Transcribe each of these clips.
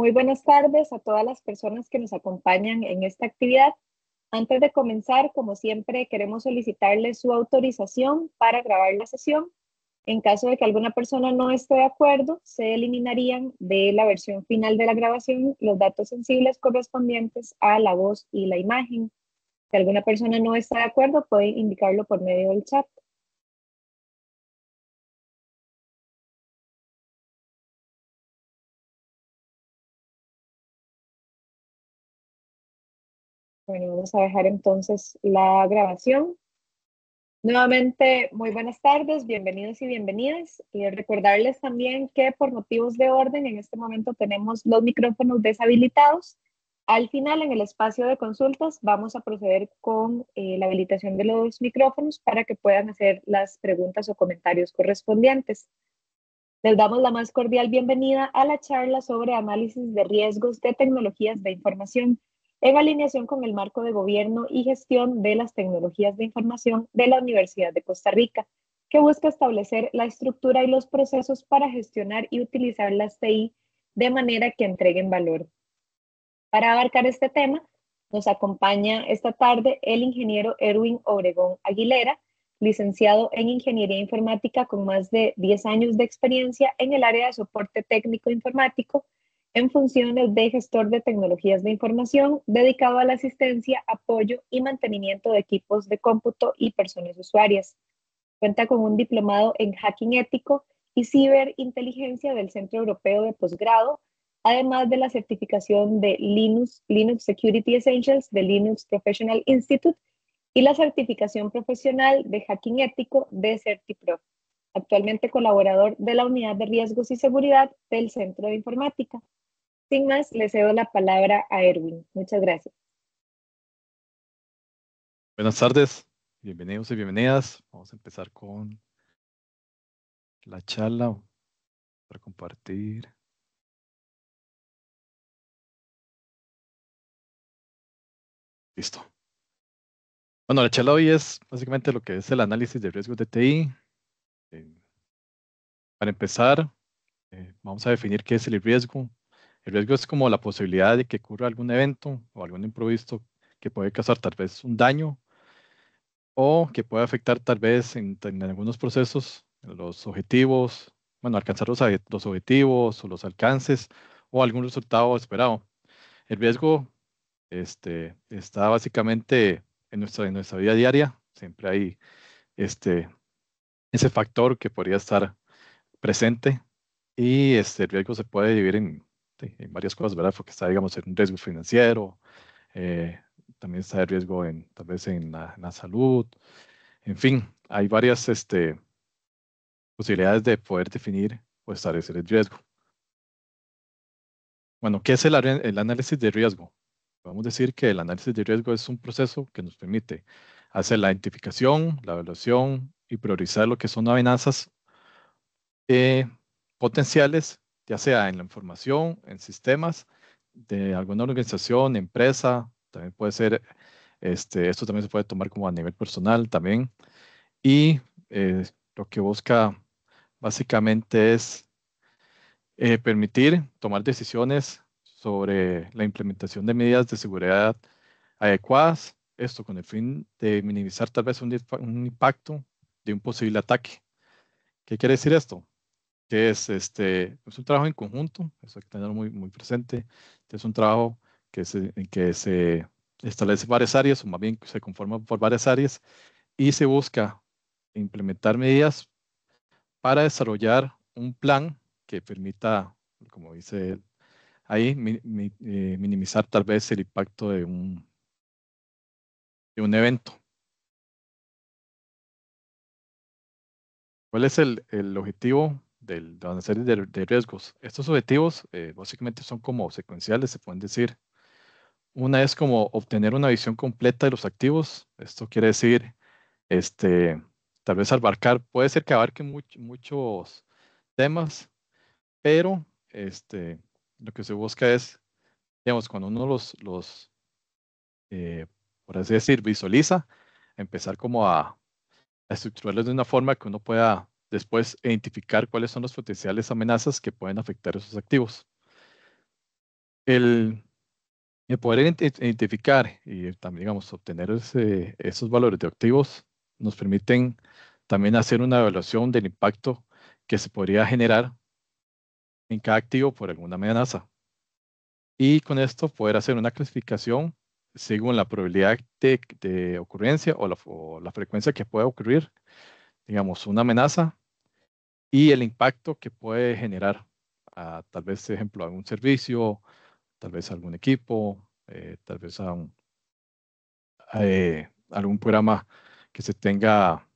Muy buenas tardes a todas las personas que nos acompañan en esta actividad. Antes de comenzar, como siempre, queremos solicitarle su autorización para grabar la sesión. En caso de que alguna persona no esté de acuerdo, se eliminarían de la versión final de la grabación los datos sensibles correspondientes a la voz y la imagen. Si alguna persona no está de acuerdo, puede indicarlo por medio del chat. Bueno, vamos a dejar entonces la grabación. Nuevamente, muy buenas tardes, bienvenidos y bienvenidas. Y recordarles también que por motivos de orden en este momento tenemos los micrófonos deshabilitados. Al final, en el espacio de consultas, vamos a proceder con eh, la habilitación de los micrófonos para que puedan hacer las preguntas o comentarios correspondientes. Les damos la más cordial bienvenida a la charla sobre análisis de riesgos de tecnologías de información en alineación con el marco de gobierno y gestión de las tecnologías de información de la Universidad de Costa Rica, que busca establecer la estructura y los procesos para gestionar y utilizar las TI de manera que entreguen valor. Para abarcar este tema, nos acompaña esta tarde el ingeniero Erwin Obregón Aguilera, licenciado en Ingeniería Informática con más de 10 años de experiencia en el área de soporte técnico informático en funciones de gestor de tecnologías de información dedicado a la asistencia, apoyo y mantenimiento de equipos de cómputo y personas usuarias. Cuenta con un diplomado en hacking ético y ciberinteligencia del Centro Europeo de Posgrado, además de la certificación de Linux, Linux Security Essentials de Linux Professional Institute y la certificación profesional de hacking ético de CertiPro, actualmente colaborador de la Unidad de Riesgos y Seguridad del Centro de Informática. Sin más, le cedo la palabra a Erwin. Muchas gracias. Buenas tardes, bienvenidos y bienvenidas. Vamos a empezar con la charla para compartir. Listo. Bueno, la charla hoy es básicamente lo que es el análisis de riesgo de TI. Eh, para empezar, eh, vamos a definir qué es el riesgo, el riesgo es como la posibilidad de que ocurra algún evento o algún imprevisto que puede causar tal vez un daño o que puede afectar tal vez en, algunos procesos los objetivos, bueno, alcanzar los, objetivos o los alcances o algún resultado esperado. El riesgo este, está básicamente en nuestra, en nuestra vida diaria, siempre hay este, ese factor que podría estar presente y este, el riesgo se puede dividir en este, en varias cosas, ¿verdad? Porque está, digamos, en un riesgo financiero, eh, también está el riesgo en, tal vez en la, salud, en fin, hay varias este, posibilidades de poder definir o establecer el riesgo. Bueno, ¿qué es el, el análisis de riesgo? Podemos decir que el análisis de riesgo es un proceso que nos permite hacer la identificación, la evaluación y priorizar lo que son amenazas eh, potenciales ya sea en la información, en sistemas de alguna organización, empresa, también puede ser, este, esto también se puede tomar como a nivel personal también. Y eh, lo que busca básicamente es eh, permitir tomar decisiones sobre la implementación de medidas de seguridad adecuadas, esto con el fin de minimizar tal vez un impacto de un posible ataque. ¿Qué quiere decir esto? que es, este, es pues, un trabajo en conjunto, eso hay que tenerlo muy, muy presente. Es un trabajo que se, en que se establece varias áreas, o más bien se conforma por varias áreas, y se busca implementar medidas para desarrollar un plan que permita, como dice ahí, eh, minimizar tal vez el impacto de un, de un evento. ¿Cuál es el, el objetivo de de, de, riesgos. Estos objetivos eh, básicamente son como secuenciales, se pueden decir. Una es como obtener una visión completa de los activos. Esto quiere decir, este, tal vez abarcar, puede ser que abarque muchos temas, pero este, lo que se busca es, digamos, cuando uno los, los eh, por así decir, visualiza, empezar como a, a estructurarlos de una forma que uno pueda Después, identificar cuáles son las potenciales amenazas que pueden afectar esos activos. El, poder identificar y eh, también, digamos, obtener esos valores de activos nos permiten también hacer una evaluación del impacto que se podría generar en cada activo por alguna amenaza. Y con esto poder hacer una clasificación según la probabilidad de, ocurrencia o la, o la frecuencia que pueda ocurrir, digamos, una amenaza y el impacto que puede generar a, tal vez, por ejemplo, algún servicio, tal vez algún equipo, eh, tal vez a, eh, algún programa que se tenga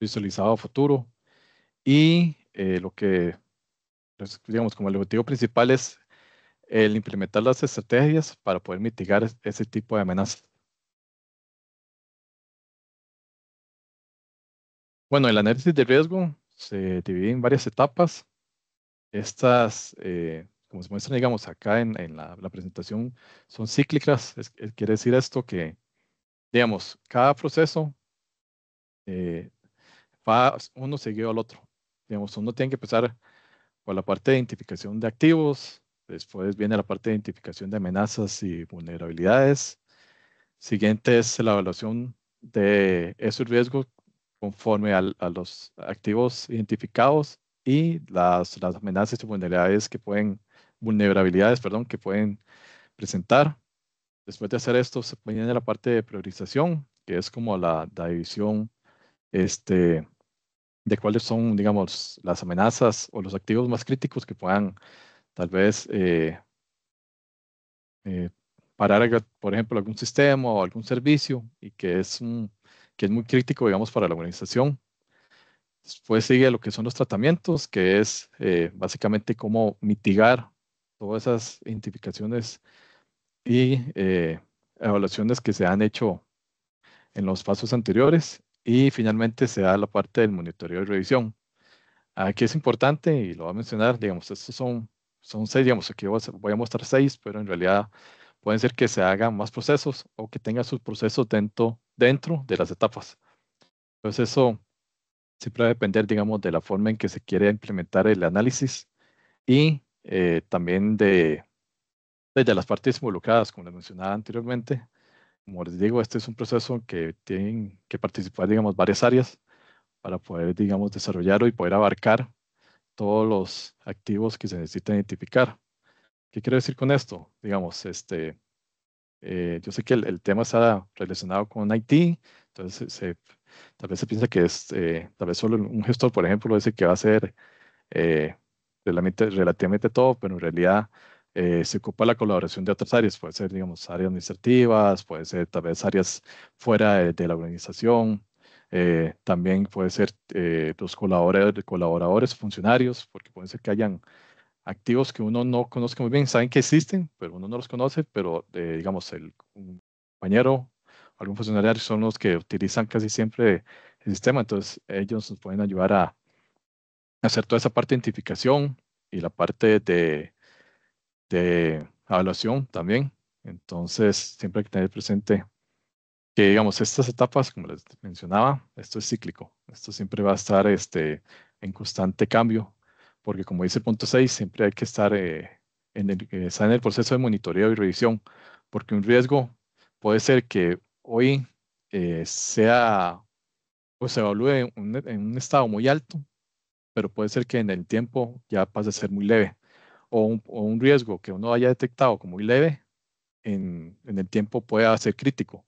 visualizado a futuro. Y eh, lo que, pues, digamos, como el objetivo principal es el implementar las estrategias para poder mitigar ese tipo de amenazas. Bueno, el análisis de riesgo se divide en varias etapas. Estas, eh, como se muestran, digamos, acá en, en la, presentación, son cíclicas. quiere decir esto que, digamos, cada proceso eh, va uno seguido al otro. Digamos, uno tiene que empezar por la parte de identificación de activos, después viene la parte de identificación de amenazas y vulnerabilidades. Siguiente es la evaluación de esos riesgos conforme a los activos identificados y las, amenazas y vulnerabilidades que pueden, vulnerabilidades, perdón, que pueden presentar. Después de hacer esto, se viene la parte de priorización, que es como la, división este, de cuáles son, digamos, las amenazas o los activos más críticos que puedan tal vez eh, eh, parar, por ejemplo, algún sistema o algún servicio y que es un, que es muy crítico, digamos, para la organización. Después sigue lo que son los tratamientos, que es eh, básicamente cómo mitigar todas esas identificaciones y eh, evaluaciones que se han hecho en los pasos anteriores. Y finalmente se da la parte del monitoreo y revisión. Aquí es importante, y lo voy a mencionar, digamos, estos son, son seis, digamos, aquí voy a mostrar seis, pero en realidad pueden ser que se hagan más procesos o que tenga sus procesos dentro dentro de las etapas. Entonces eso siempre va a depender, digamos, de la forma en que se quiere implementar el análisis y eh, también de, pues, de, las partes involucradas, como les mencionaba anteriormente. Como les digo, este es un proceso que tienen que participar, digamos, varias áreas para poder, digamos, desarrollarlo y poder abarcar todos los activos que se necesitan identificar. ¿Qué quiero decir con esto? Digamos, este, eh, yo sé que el, tema está relacionado con IT, entonces tal vez se piensa que es, eh, tal vez solo un gestor, por ejemplo, dice que va a ser eh, relativamente, todo, pero en realidad eh, se ocupa la colaboración de otras áreas, puede ser, digamos, áreas administrativas, puede ser tal vez áreas fuera de, la organización, también puede ser los colaboradores, colaboradores, funcionarios, porque puede ser que hayan activos que uno no conozca muy bien, saben que existen, pero uno no los conoce, pero eh, digamos, el un compañero, algún funcionario son los que utilizan casi siempre el sistema, entonces ellos nos pueden ayudar a hacer toda esa parte de identificación y la parte de, de evaluación también. Entonces, siempre hay que tener presente que, digamos, estas etapas, como les mencionaba, esto es cíclico, esto siempre va a estar este, en constante cambio porque como dice el punto 6, siempre hay que estar, eh, en el, eh, en el proceso de monitoreo y revisión, porque un riesgo puede ser que hoy eh, sea o se evalúe en un estado muy alto, pero puede ser que en el tiempo ya pase a ser muy leve, o un, riesgo que uno haya detectado como muy leve, en, en, el tiempo pueda ser crítico.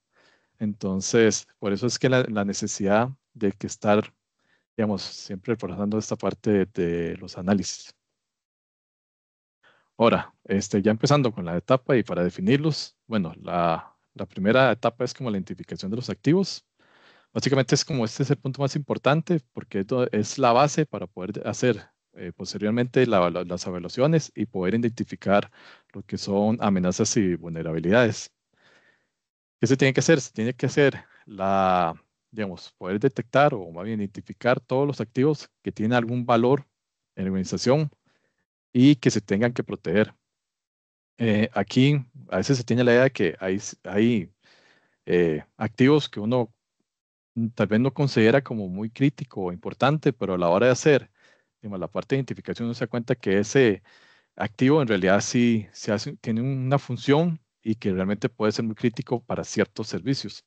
Entonces, por eso es que la, la necesidad de que estar digamos, siempre forzando esta parte de los análisis. Ahora, este, ya empezando con la etapa y para definirlos, bueno, la, primera etapa es como la identificación de los activos. Básicamente es como este es el punto más importante porque es la base para poder hacer eh, posteriormente las evaluaciones y poder identificar lo que son amenazas y vulnerabilidades. ¿Qué se tiene que hacer? Se tiene que hacer la, digamos, poder detectar o más bien identificar todos los activos que tienen algún valor en la organización y que se tengan que proteger. Eh, aquí a veces se tiene la idea de que hay, hay eh, activos que uno tal vez no considera como muy crítico o importante, pero a la hora de hacer digamos, la parte de identificación uno se da cuenta que ese activo en realidad sí, tiene una función y que realmente puede ser muy crítico para ciertos servicios.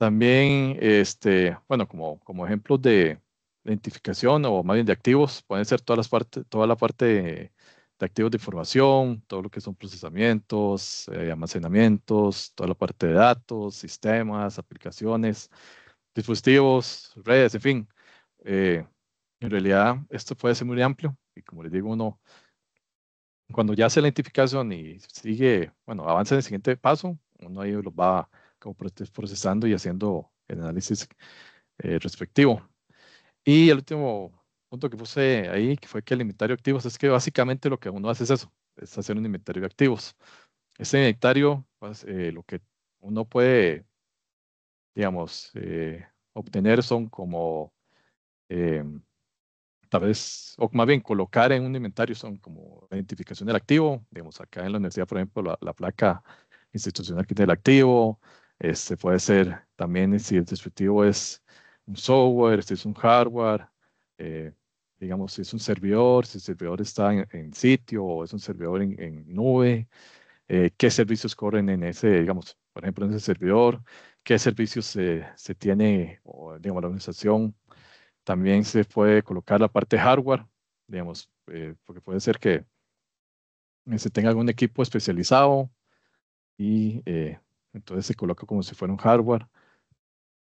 También, este, bueno, como, como ejemplos de identificación o más bien de activos, pueden ser todas las partes, toda la parte de, activos de información, todo lo que son procesamientos, eh, almacenamientos, toda la parte de datos, sistemas, aplicaciones, dispositivos, redes, en fin. Eh, en realidad, esto puede ser muy amplio y como les digo, uno, cuando ya hace la identificación y sigue, bueno, avanza en el siguiente paso, uno ahí los va a, como procesando y haciendo el análisis eh, respectivo. Y el último punto que puse ahí, que fue que el inventario de activos, es que básicamente lo que uno hace es eso, es hacer un inventario de activos. Ese inventario, pues, eh, lo que uno puede, digamos, eh, obtener son como, tal vez, o más bien colocar en un inventario son como identificación del activo, digamos, acá en la universidad, por ejemplo, la placa institucional que tiene el activo, este puede ser también si el dispositivo es un software, si es un hardware, eh, digamos, si es un servidor, si el servidor está en, sitio o es un servidor en, nube, eh, qué servicios corren en ese, digamos, por ejemplo, en ese servidor, qué servicios se, se tiene, o, digamos, la organización. También se puede colocar la parte hardware, digamos, eh, porque puede ser que eh, se tenga algún equipo especializado y eh, entonces se coloca como si fuera un hardware.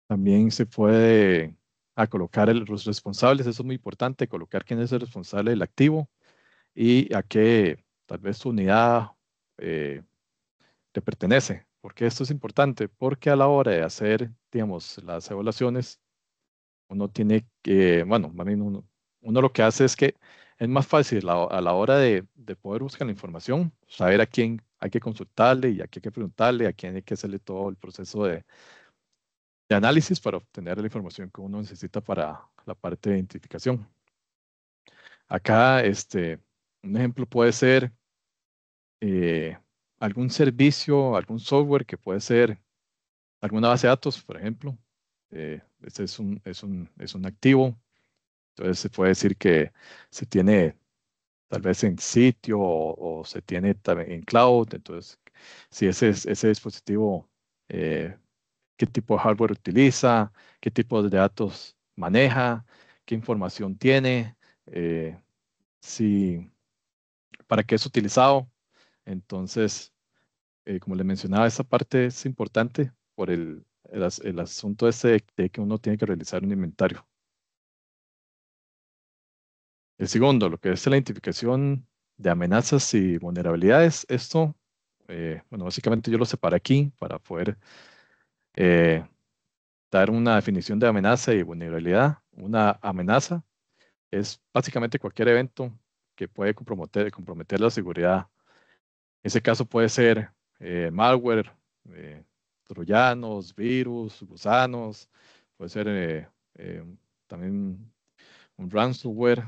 También se puede a colocar el, los responsables, eso es muy importante, colocar quién es el responsable del activo y a qué tal vez su unidad eh, le pertenece. porque esto es importante? Porque a la hora de hacer, digamos, las evaluaciones, uno tiene que, bueno, uno, uno lo que hace es que es más fácil a, la hora de, poder buscar la información, saber a quién hay que consultarle y a quién hay que preguntarle, a quién hay que hacerle todo el proceso de, análisis para obtener la información que uno necesita para la parte de identificación. Acá, este, un ejemplo puede ser eh, algún servicio, algún software que puede ser alguna base de datos, por ejemplo. Eh, este es un, es, un, es un activo entonces se puede decir que se tiene tal vez en sitio o, se tiene también en cloud. Entonces, si ese, ese dispositivo, eh, qué tipo de hardware utiliza, qué tipo de datos maneja, qué información tiene, eh, si, para qué es utilizado. Entonces, eh, como le mencionaba, esa parte es importante por el, el asunto ese de que uno tiene que realizar un inventario el segundo, lo que es la identificación de amenazas y vulnerabilidades. Esto, eh, bueno, básicamente yo lo separé aquí para poder eh, dar una definición de amenaza y vulnerabilidad. Una amenaza es básicamente cualquier evento que puede comprometer, comprometer la seguridad. En ese caso puede ser eh, malware, troyanos, virus, gusanos, puede ser también un ransomware,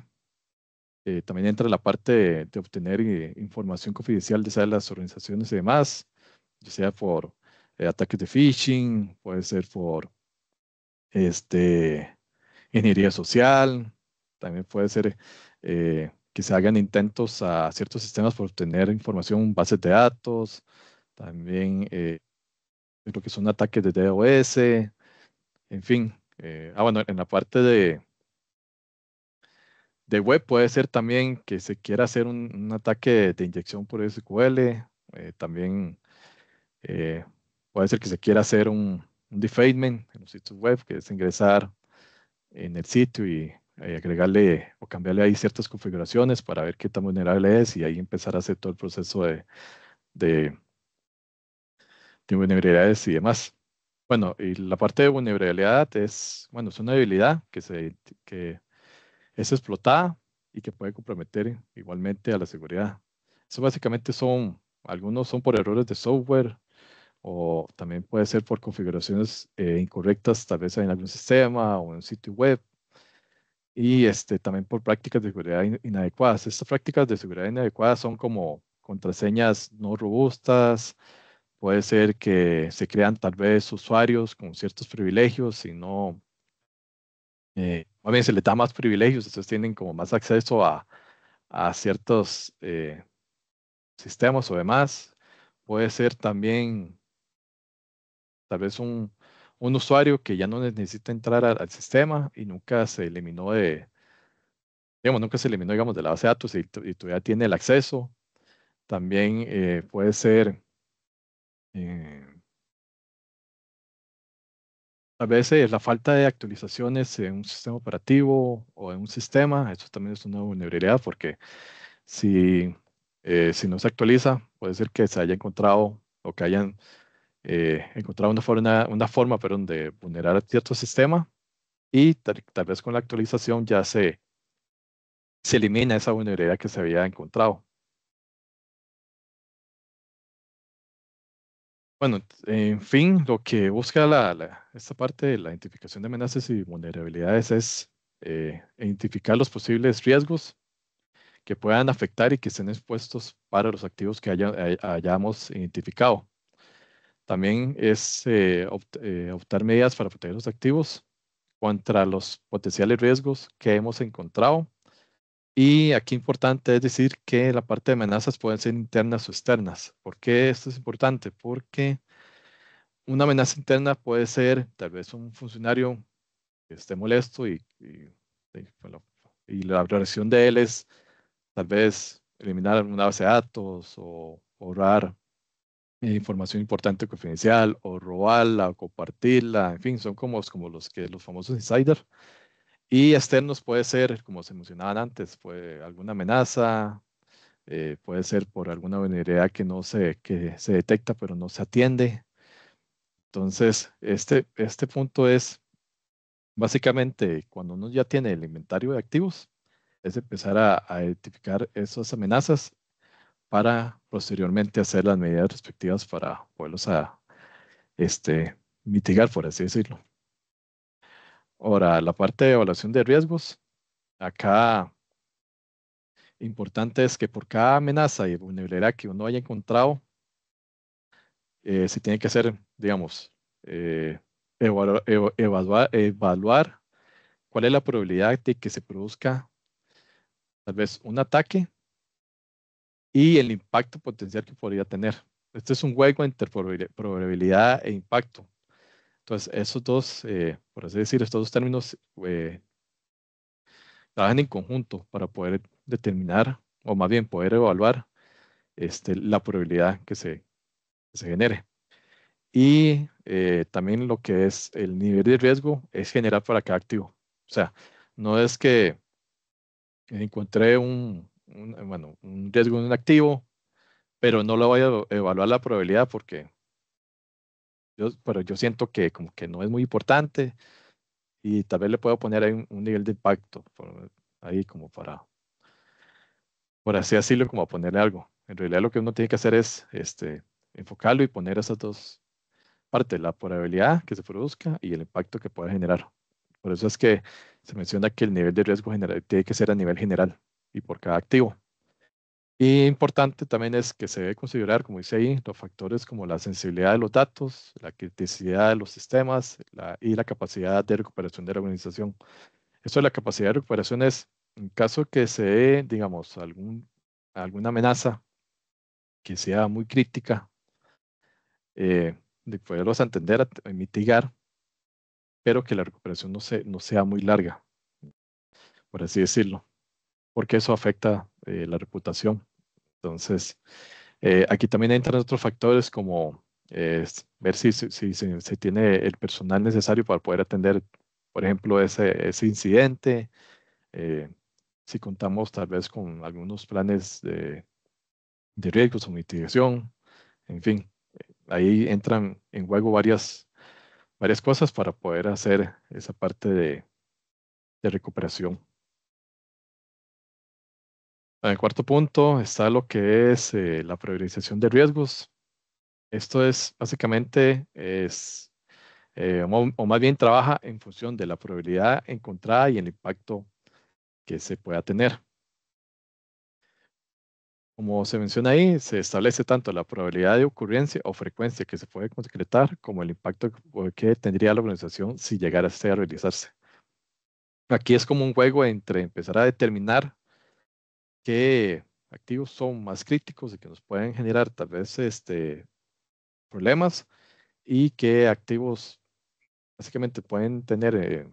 eh, también entra la parte de, obtener eh, información confidencial, de las organizaciones y demás, ya sea por eh, ataques de phishing, puede ser por este, ingeniería social, también puede ser que se hagan intentos a ciertos sistemas por obtener información, bases de datos, también lo que son ataques de DOS, en fin. ah, bueno, en la parte de, de web puede ser también que se quiera hacer un, ataque de, inyección por SQL, eh, también eh, puede ser que se quiera hacer un, un defacement en los sitios web, que es ingresar en el sitio y agregarle o cambiarle ahí ciertas configuraciones para ver qué tan vulnerable es y ahí empezar a hacer todo el proceso de, de, de vulnerabilidades y demás. Bueno, y la parte de vulnerabilidad es, bueno, es una debilidad que se, que es explotada y que puede comprometer igualmente a la seguridad. Eso básicamente son, algunos son por errores de software o también puede ser por configuraciones eh, incorrectas, tal vez en algún sistema o en un sitio web. Y este, también por prácticas de seguridad inadecuadas. Estas prácticas de seguridad inadecuadas son como contraseñas no robustas, puede ser que se crean tal vez usuarios con ciertos privilegios y no eh, más bien se les da más privilegios, entonces tienen como más acceso a, a ciertos eh, sistemas o demás. Puede ser también tal vez un, un usuario que ya no necesita entrar al, sistema y nunca se eliminó de, digamos, nunca se eliminó, digamos, de la base de datos y, todavía tiene el acceso. También eh, puede ser... Eh, a veces la falta de actualizaciones en un sistema operativo o en un sistema, eso también es una vulnerabilidad porque si, eh, si no se actualiza, puede ser que se haya encontrado o que hayan eh, encontrado una forma, una forma de vulnerar cierto sistema y tal, tal, vez con la actualización ya se, se elimina esa vulnerabilidad que se había encontrado. Bueno, en fin, lo que busca esta parte de la identificación de amenazas y vulnerabilidades es eh, identificar los posibles riesgos que puedan afectar y que estén expuestos para los activos que hayamos identificado. También es eh, eh, optar medidas para proteger los activos contra los potenciales riesgos que hemos encontrado y aquí importante es decir que la parte de amenazas pueden ser internas o externas. ¿Por qué esto es importante? Porque una amenaza interna puede ser tal vez un funcionario que esté molesto y, y, la reacción de él es tal vez eliminar una base de datos o borrar información importante confidencial o robarla o compartirla. En fin, son como, como los, que, los famosos insiders y externos puede ser, como se mencionaban antes, puede, alguna amenaza, eh, puede ser por alguna vulnerabilidad que no se, que se detecta pero no se atiende. Entonces, este, este punto es básicamente cuando uno ya tiene el inventario de activos, es empezar a, identificar esas amenazas para posteriormente hacer las medidas respectivas para poderlos a, ah, este, mitigar, por así decirlo. Ahora, la parte de evaluación de riesgos, acá importante es que por cada amenaza y vulnerabilidad que uno haya encontrado, eh, se tiene que hacer, digamos, eh, evaluar, cuál es la probabilidad de que se produzca tal vez un ataque y el impacto potencial que podría tener. Este es un juego entre probabilidad e impacto. Entonces, esos dos, eh, por así decir, estos dos términos eh, trabajan en conjunto para poder determinar, o más bien poder evaluar este, la probabilidad que se, se genere. Y eh, también lo que es el nivel de riesgo es general para cada activo. O sea, no es que encontré un riesgo en un activo, pero no lo voy a evaluar la probabilidad porque yo, pero yo siento que como que no es muy importante y tal vez le puedo poner ahí un, nivel de impacto, ahí como para, por así decirlo, como ponerle algo. En realidad lo que uno tiene que hacer es este, enfocarlo y poner esas dos partes, la probabilidad que se produzca y el impacto que pueda generar. Por eso es que se menciona que el nivel de riesgo tiene que ser a nivel general y por cada activo. Y importante también es que se debe considerar, como dice ahí, los factores como la sensibilidad de los datos, la criticidad de los sistemas la, y la capacidad de recuperación de la organización. Esto de la capacidad de recuperación es, en caso que se dé, digamos, algún, alguna amenaza que sea muy crítica, eh, de poderlos entender, a, mitigar, pero que la recuperación no, se, no sea muy larga, por así decirlo porque eso afecta eh, la reputación. Entonces, eh, aquí también entran otros factores como eh, ver si, si, tiene el personal necesario para poder atender, por ejemplo, ese, incidente, si contamos tal vez con algunos planes de, riesgos o mitigación, en fin, ahí entran en juego varias, varias cosas para poder hacer esa parte de recuperación. En ah, el cuarto punto está lo que es eh, la priorización de riesgos. Esto es básicamente, eh, o, más bien trabaja en función de la probabilidad encontrada y el impacto que se pueda tener. Como se menciona ahí, se establece tanto la probabilidad de ocurrencia o frecuencia que se puede concretar como el impacto que tendría la organización si llegara a realizarse. Aquí es como un juego entre empezar a determinar qué activos son más críticos y que nos pueden generar tal vez este, problemas y qué activos básicamente pueden tener eh,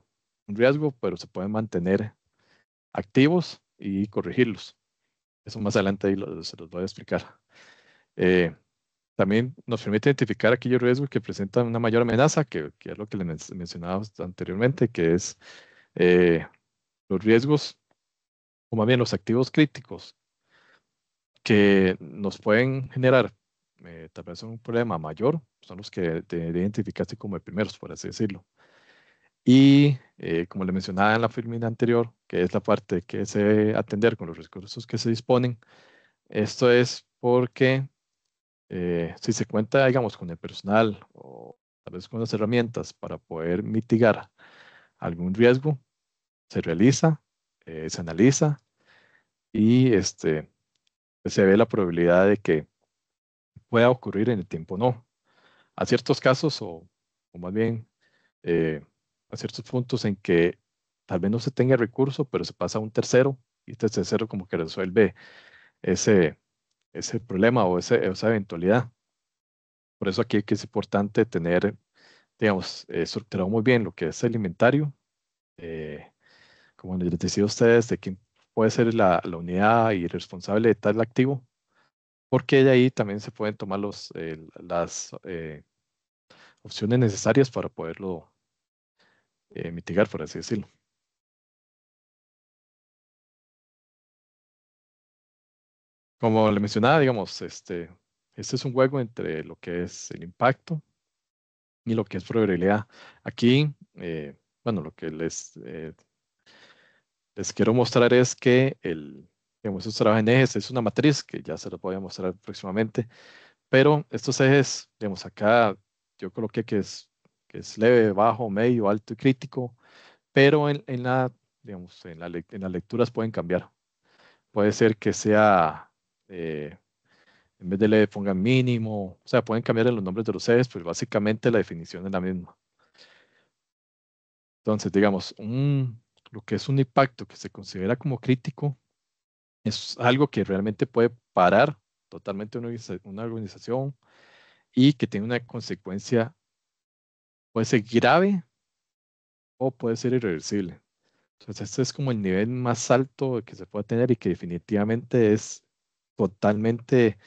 un riesgo, pero se pueden mantener activos y corregirlos. Eso más adelante ahí se los voy a explicar. Eh, también nos permite identificar aquellos riesgos que presentan una mayor amenaza, que, es lo que les mencionaba anteriormente, que es eh, los riesgos o bien los activos críticos que nos pueden generar eh, tal vez un problema mayor, son los que te identificarse como de primeros, por así decirlo. Y eh, como le mencionaba en la firma anterior, que es la parte que se atender con los recursos que se disponen, esto es porque eh, si se cuenta, digamos, con el personal o tal vez con las herramientas para poder mitigar algún riesgo, se realiza eh, se analiza y este, se ve la probabilidad de que pueda ocurrir en el tiempo no. A ciertos casos, o, más bien eh, a ciertos puntos en que tal vez no se tenga recurso, pero se pasa a un tercero y este tercero como que resuelve ese, ese problema o esa eventualidad. Por eso aquí que es importante tener, digamos, eh, estructurado muy bien lo que es el inventario, eh, como les decía a ustedes, de quién puede ser la, unidad y responsable de tal activo, porque de ahí también se pueden tomar los, eh, las eh, opciones necesarias para poderlo eh, mitigar, por así decirlo. Como le mencionaba, digamos, este, este es un juego entre lo que es el impacto y lo que es probabilidad. Aquí, bueno, lo que les les quiero mostrar es que el, digamos, estos en ejes, es una matriz que ya se lo voy a mostrar próximamente, pero estos ejes, digamos, acá yo coloqué que es, que es leve, bajo, medio, alto y crítico, pero en, la, digamos, en, las lecturas pueden cambiar. Puede ser que sea, eh, en vez de leve pongan mínimo, o sea, pueden cambiar los nombres de los ejes, pues básicamente la definición es la misma. Entonces, digamos, un, lo que es un impacto que se considera como crítico es algo que realmente puede parar totalmente una, organización y que tiene una consecuencia, puede ser grave o puede ser irreversible. Entonces, este es como el nivel más alto que se puede tener y que definitivamente es totalmente,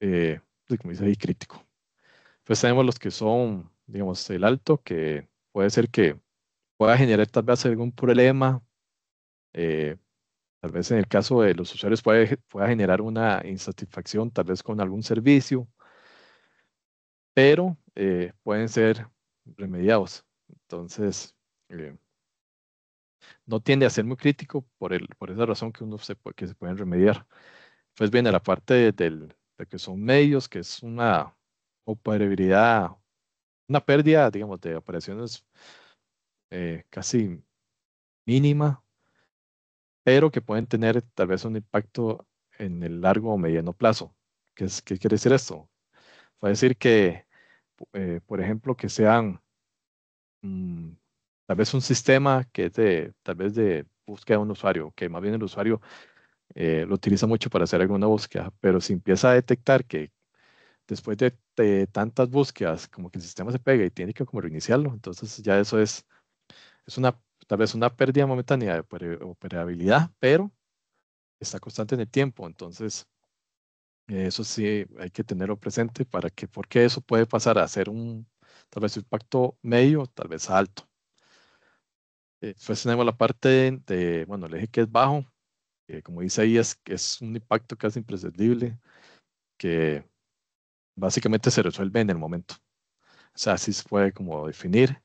eh, como dice ahí, crítico. Pues tenemos los que son, digamos, el alto, que puede ser que pueda generar tal vez algún problema. Eh, tal vez en el caso de los usuarios puede, pueda generar una insatisfacción, tal vez con algún servicio, pero eh, pueden ser remediados. Entonces, eh, no tiende a ser muy crítico por, el, por esa razón que uno se, que se pueden remediar. Pues viene la parte del, de que son medios, que es una operabilidad, una pérdida, digamos, de operaciones eh, casi mínima, pero que pueden tener tal vez un impacto en el largo o mediano plazo. ¿Qué, es, qué quiere decir esto? Va a decir que, eh, por ejemplo, que sean mm, tal vez un sistema que es de, tal vez de búsqueda de un usuario, que más bien el usuario eh, lo utiliza mucho para hacer alguna búsqueda, pero si empieza a detectar que después de, de tantas búsquedas, como que el sistema se pega y tiene que como reiniciarlo, entonces ya eso es es una, tal vez una pérdida momentánea de operabilidad, pero está constante en el tiempo. Entonces, eso sí hay que tenerlo presente para que, porque eso puede pasar a ser un, tal vez un impacto medio, tal vez alto. Después eh, pues tenemos la parte de, bueno, el eje que es bajo, que como dice ahí es, es un impacto casi imprescindible, que básicamente se resuelve en el momento. O sea, así se puede como definir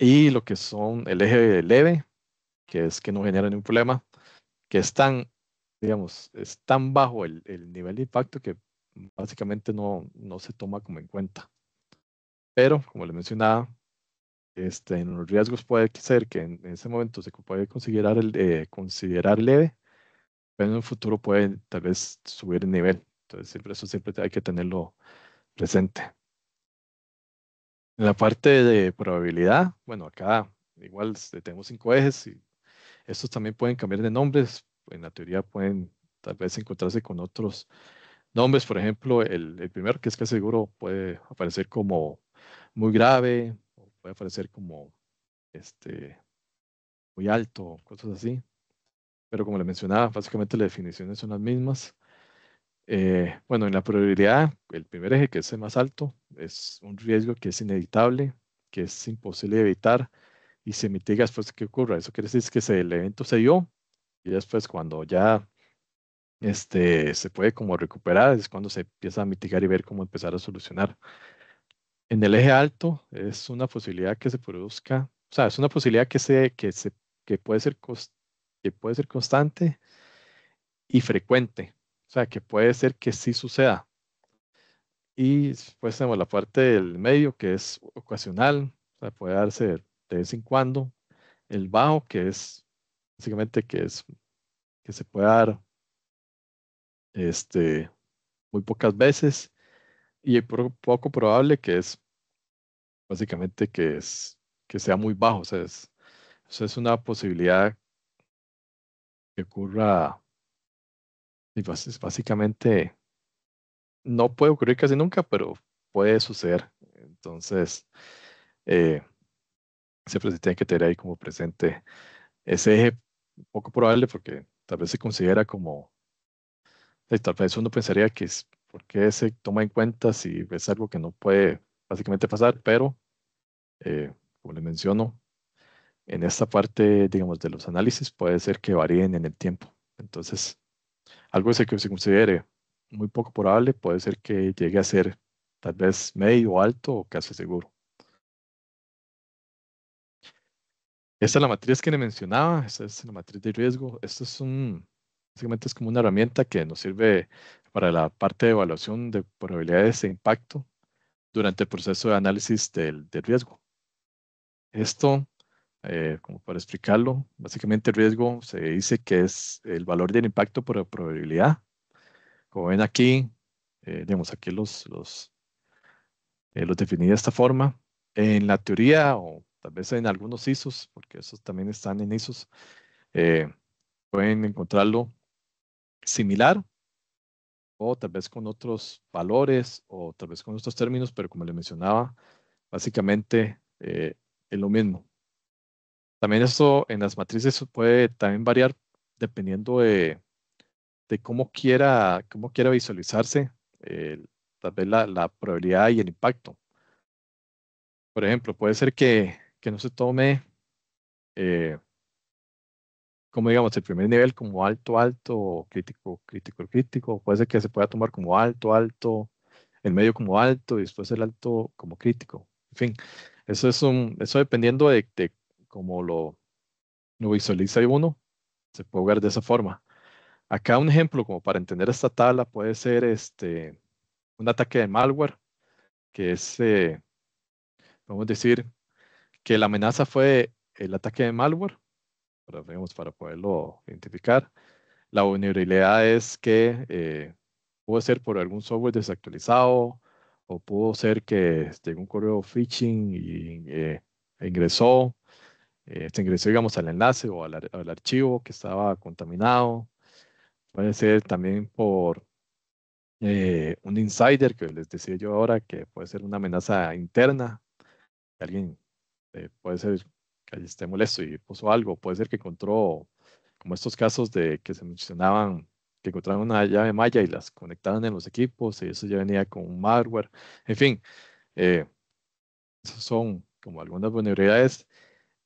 y lo que son el eje leve, que es que no genera ningún problema, que están digamos, están bajo el, el nivel de impacto que básicamente no, no, se toma como en cuenta. Pero, como le mencionaba, este, en los riesgos puede ser que en ese momento se puede considerar, el, eh, considerar leve, pero en el futuro puede tal vez subir el nivel. Entonces, siempre, eso siempre hay que tenerlo presente. En la parte de probabilidad, bueno, acá igual tenemos cinco ejes y estos también pueden cambiar de nombres. En la teoría pueden tal vez encontrarse con otros nombres. Por ejemplo, el, el primero que es que seguro puede aparecer como muy grave, o puede aparecer como este, muy alto, cosas así. Pero como le mencionaba, básicamente las definiciones son las mismas. Eh, bueno, en la probabilidad, el primer eje, que es el más alto, es un riesgo que es inevitable, que es imposible evitar y se mitiga después pues, de que ocurra. Eso quiere decir que el evento se dio y después cuando ya este, se puede como recuperar, es cuando se empieza a mitigar y ver cómo empezar a solucionar. En el eje alto es una posibilidad que se produzca, o sea, es una posibilidad que, que, se, que, puede, ser que puede ser constante y frecuente o sea, que puede ser que sí suceda. Y después tenemos la parte del medio, que es ocasional, sea, puede darse de vez en cuando. El bajo, que es básicamente que es que se puede dar este, muy pocas veces. Y el poco probable que es básicamente que, es, que sea muy bajo. O sea, es, es una posibilidad que ocurra y pues, básicamente no puede ocurrir casi nunca, pero puede suceder. Entonces, eh, siempre se tiene que tener ahí como presente ese eje poco probable porque tal vez se considera como, tal vez uno pensaría que es porque se toma en cuenta si es algo que no puede básicamente pasar, pero eh, como le menciono, en esta parte, digamos, de los análisis puede ser que varíen en el tiempo. Entonces, algo que se considere muy poco probable puede ser que llegue a ser tal vez medio, alto o casi seguro. Esta es la matriz que le mencionaba, esta es la matriz de riesgo. Esto es un, básicamente es como una herramienta que nos sirve para la parte de evaluación de probabilidades de impacto durante el proceso de análisis del, del riesgo. Esto eh, como para explicarlo, básicamente el riesgo se dice que es el valor del impacto por la probabilidad. Como ven aquí, eh, digamos, aquí los, los, eh, los definí de esta forma. En la teoría, o tal vez en algunos ISOs, porque esos también están en ISOs, eh, pueden encontrarlo similar o tal vez con otros valores o tal vez con otros términos, pero como les mencionaba, básicamente es lo mismo también eso en las matrices puede también variar dependiendo de, de cómo, quiera, cómo quiera visualizarse eh, tal vez la, probabilidad y el impacto. Por ejemplo, puede ser que, que no se tome, eh, como digamos, el primer nivel como alto, alto, crítico, crítico, crítico. Puede ser que se pueda tomar como alto, alto, el medio como alto y después el alto como crítico. En fin, eso es un, eso dependiendo de, de como lo, lo visualiza uno, se puede ver de esa forma. Acá un ejemplo como para entender esta tabla puede ser este, un ataque de malware, que es, vamos eh, a decir, que la amenaza fue el ataque de malware, para, para poderlo identificar. La vulnerabilidad es que eh, pudo ser por algún software desactualizado o pudo ser que llegó este, un correo phishing y eh, ingresó eh, se este ingresó, digamos, al enlace o al, al, archivo que estaba contaminado. Puede ser también por eh, un insider, que les decía yo ahora, que puede ser una amenaza interna. Alguien eh, puede ser que esté molesto y puso algo. Puede ser que encontró, como estos casos de que se mencionaban, que encontraron una llave malla y las conectaron en los equipos y eso ya venía con un malware. En fin, esas son como algunas vulnerabilidades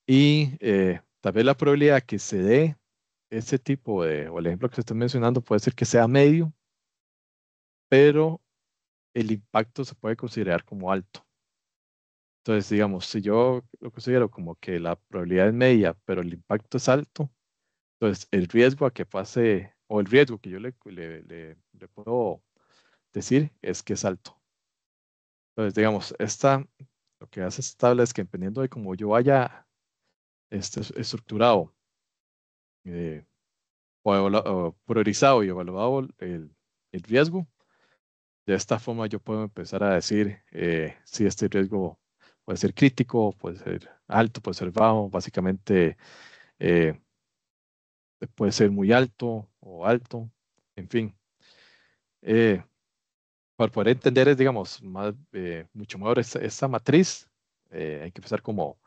y eh, tal vez la probabilidad que se dé ese tipo de, o el ejemplo que se está mencionando puede ser que sea medio, pero el impacto se puede considerar como alto. Entonces, digamos, si yo lo considero como que la probabilidad es media, pero el impacto es alto, entonces el riesgo a que pase, o el riesgo que yo le, le, le puedo decir es que es alto. Entonces, digamos, esta, lo que hace esta tabla es que dependiendo de cómo yo vaya este, estructurado, eh, priorizado y evaluado el, riesgo. De esta forma yo puedo empezar a decir eh, si este riesgo puede ser crítico, puede ser alto, puede ser bajo, básicamente eh, puede ser muy alto o alto, en fin. Eh, para poder entender, es, digamos, mucho mejor esta matriz, hay que empezar como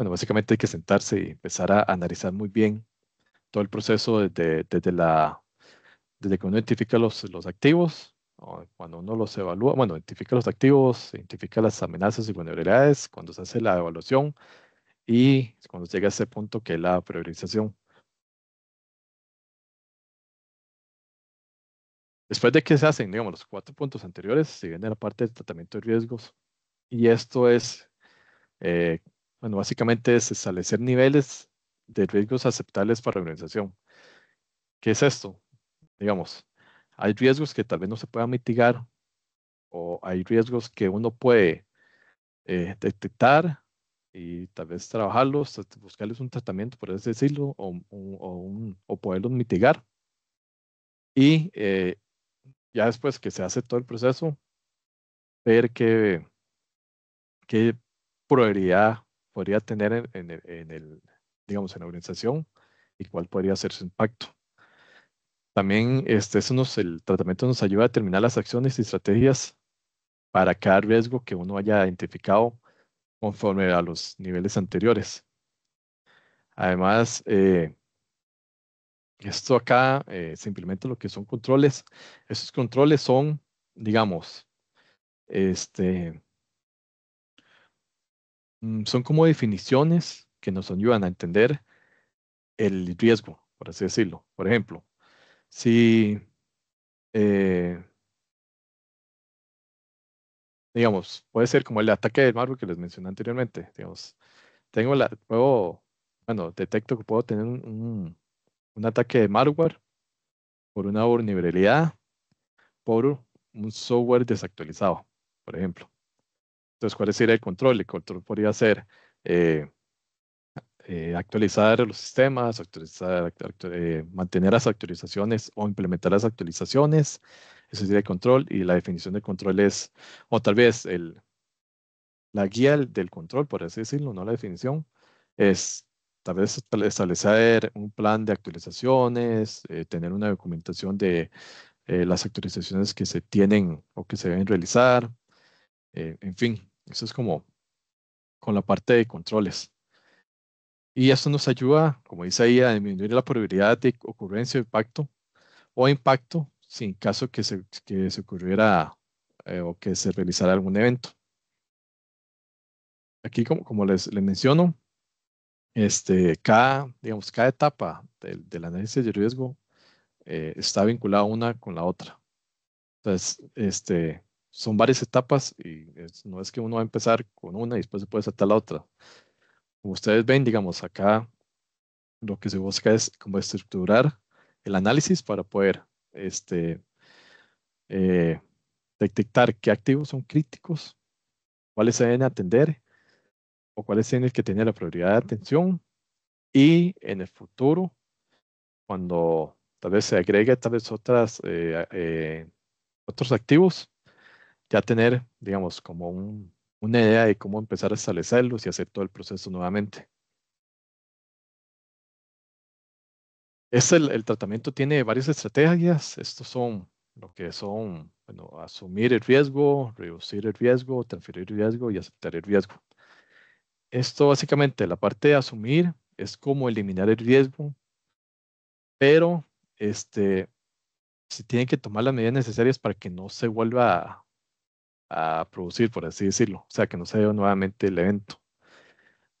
bueno, básicamente hay que sentarse y empezar a analizar muy bien todo el proceso desde, la, desde que uno identifica los, activos, cuando uno los evalúa, bueno, identifica los activos, identifica las amenazas y vulnerabilidades, cuando se hace la evaluación y cuando llega a ese punto que es la priorización. Después de que se hacen, digamos, los cuatro puntos anteriores, se viene la parte de tratamiento de riesgos. Y esto es eh, bueno, básicamente es establecer niveles de riesgos aceptables para la organización. ¿Qué es esto? Digamos, hay riesgos que tal vez no se puedan mitigar o hay riesgos que uno puede eh, detectar y tal vez trabajarlos, buscarles un tratamiento, por así decirlo, o, poderlos mitigar. Y eh, ya después que se hace todo el proceso, ver qué, qué podría tener en, el, digamos, en la organización y cuál podría ser su impacto. También este, eso nos, el tratamiento nos ayuda a determinar las acciones y estrategias para cada riesgo que uno haya identificado conforme a los niveles anteriores. Además, eh, esto acá eh, simplemente lo que son controles. Esos controles son, digamos, este, Mm, son como definiciones que nos ayudan a entender el riesgo, por así decirlo. Por ejemplo, si, eh, digamos, puede ser como el ataque de malware que les mencioné anteriormente, digamos, tengo la, bueno, detecto que puedo tener un ataque de malware por una vulnerabilidad, por un software desactualizado, por ejemplo. Entonces, ¿cuál sería el control? El control podría ser eh, eh, actualizar los sistemas, actualizar, eh, mantener las actualizaciones o implementar las actualizaciones. Eso sería el control y la definición de control es, o tal vez el, la guía del control, por así decirlo, no la definición, es tal vez establecer un plan de actualizaciones, tener una documentación de las actualizaciones que se tienen o que se deben realizar, en fin, eso es como con la parte de controles. Y esto nos ayuda, como dice ahí, a disminuir la probabilidad de ocurrencia de impacto o impacto sin caso que se, que se ocurriera eh, o que se realizara algún evento. Aquí, como, como les, menciono, este, cada, digamos, cada etapa del, del análisis de riesgo eh, está vinculada una con la otra. Entonces, este, son varias etapas y no es que uno va a empezar con una y después se puede saltar la otra. Como ustedes ven, digamos, acá lo que se busca es como estructurar el análisis para poder este, eh, detectar qué activos son críticos, cuáles se deben atender o cuáles tienen que tener la prioridad de atención y en el futuro, cuando tal vez se agregue tal vez otras, eh, eh, otros activos, ya tener, digamos, como una idea de cómo empezar a establecerlos y hacer todo el proceso nuevamente. Este, el, tratamiento tiene varias estrategias. Estos son lo que son, bueno, asumir el riesgo, reducir el riesgo, transferir el riesgo y aceptar el riesgo. Esto básicamente, la parte de asumir es como eliminar el riesgo, pero este, se tienen que tomar las medidas necesarias para que no se vuelva a producir, por así decirlo. O sea, que no se vea nuevamente el evento.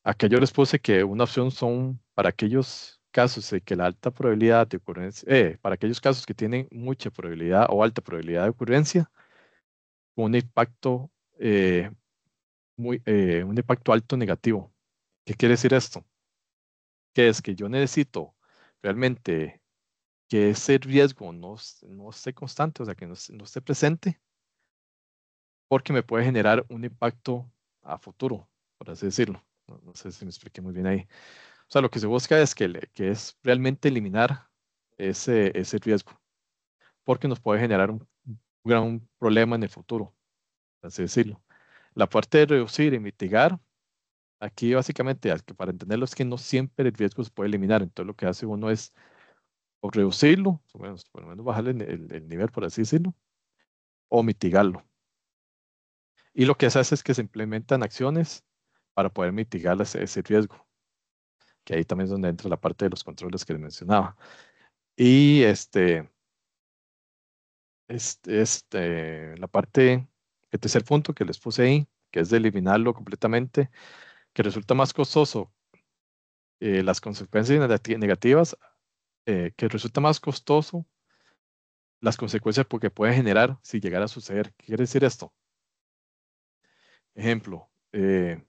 Aquí yo les puse que una opción son para aquellos casos de que la alta probabilidad de ocurrencia, eh, para aquellos casos que tienen mucha probabilidad o alta probabilidad de ocurrencia, un impacto, eh, muy, eh, un impacto alto negativo. ¿Qué quiere decir esto? Que es que yo necesito realmente que ese riesgo no, no esté constante, o sea, que no esté presente porque me puede generar un impacto a futuro, por así decirlo. No, sé si me expliqué muy bien ahí. O sea, lo que se busca es que, que es realmente eliminar ese, ese riesgo, porque nos puede generar un, gran problema en el futuro, por así decirlo. La parte de reducir y e mitigar, aquí básicamente, para entenderlo, es que no siempre el riesgo se puede eliminar. Entonces, lo que hace uno es o reducirlo, por lo menos bajarle el, nivel, por así decirlo, o mitigarlo. Y lo que se hace es que se implementan acciones para poder mitigar ese, riesgo, que ahí también es donde entra la parte de los controles que les mencionaba. Y este, este, este, la parte, el este tercer punto que les puse ahí, que es de eliminarlo completamente, que resulta más costoso eh, las consecuencias negativas, eh, que resulta más costoso las consecuencias porque puede generar si llegara a suceder. ¿Qué quiere decir esto? Ejemplo, eh,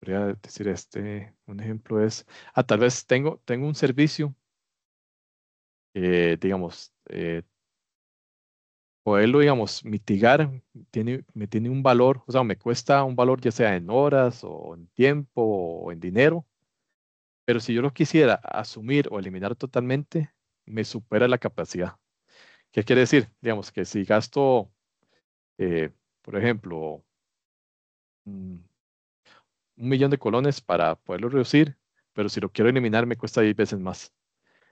podría decir este, un ejemplo es, ah, tal vez tengo, tengo un servicio, digamos, eh, poderlo, digamos, mitigar, tiene, me tiene un valor, o sea, me cuesta un valor ya sea en horas o en tiempo o en dinero, pero si yo lo quisiera asumir o eliminar totalmente, me supera la capacidad. ¿Qué quiere decir? Digamos que si gasto, eh, por ejemplo, mm, un millón de colones para poderlo reducir, pero si lo quiero eliminar me cuesta 10 veces más.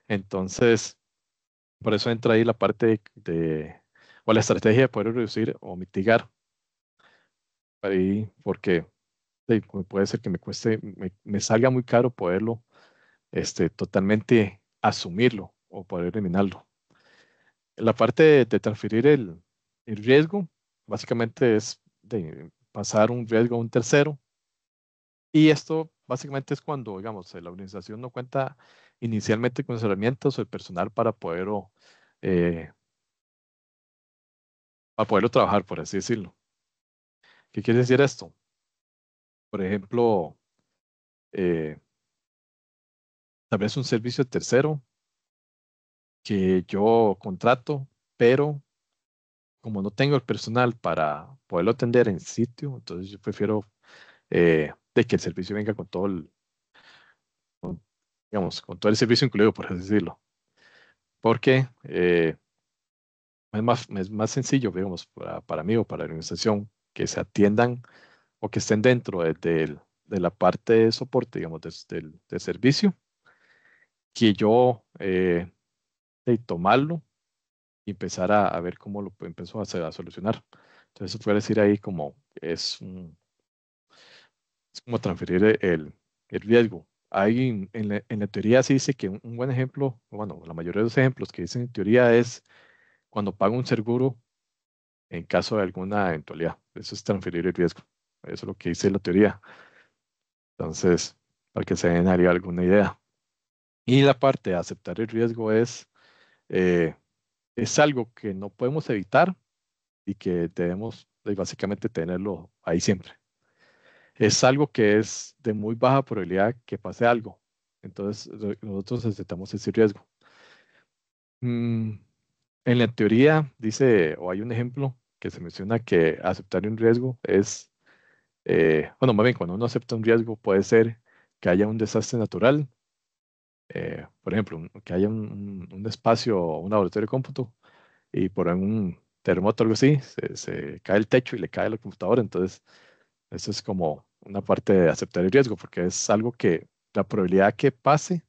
Entonces, por eso entra ahí la parte de, o la estrategia de poder reducir o mitigar. Ahí, porque puede ser que me cueste, me, me, salga muy caro poderlo este, totalmente asumirlo o poder eliminarlo la parte de, transferir el, riesgo, básicamente es de pasar un riesgo a un tercero. Y esto básicamente es cuando, digamos, la organización no cuenta inicialmente con las herramientas o el personal para poder eh, poderlo trabajar, por así decirlo. ¿Qué quiere decir esto? Por ejemplo, eh, tal vez un servicio tercero que yo contrato, pero como no tengo el personal para poderlo atender en sitio, entonces yo prefiero eh, de que el servicio venga con todo el, digamos, con todo el servicio incluido, por así decirlo. Porque eh, es, más, sencillo, digamos, para, mí o para la organización, que se atiendan o que estén dentro de, la parte de soporte, digamos, del servicio, que yo eh, y tomarlo y empezar a, ver cómo lo empezó a, a, solucionar. Entonces, se puede decir ahí como es, es como transferir e, el, el riesgo. Ahí en, la, teoría se dice que un, buen ejemplo, bueno, la mayoría de los ejemplos que dicen en teoría es cuando pago un seguro en caso de alguna eventualidad. Eso es transferir el riesgo. Eso es lo que dice la teoría. Entonces, para que se den alguna idea. Y la parte de aceptar el riesgo es eh, es algo que no podemos evitar y que debemos básicamente tenerlo ahí siempre. Es algo que es de muy baja probabilidad que pase algo. Entonces, nosotros aceptamos ese riesgo. Mm, en la teoría dice, o hay un ejemplo que se menciona que aceptar un riesgo es, eh, bueno, más bien cuando uno acepta un riesgo puede ser que haya un desastre natural eh, por ejemplo, que haya un, un espacio, un laboratorio de cómputo, y por un terremoto o algo así, se, cae el techo y le cae la computadora. Entonces, eso es como una parte de aceptar el riesgo, porque es algo que la probabilidad que pase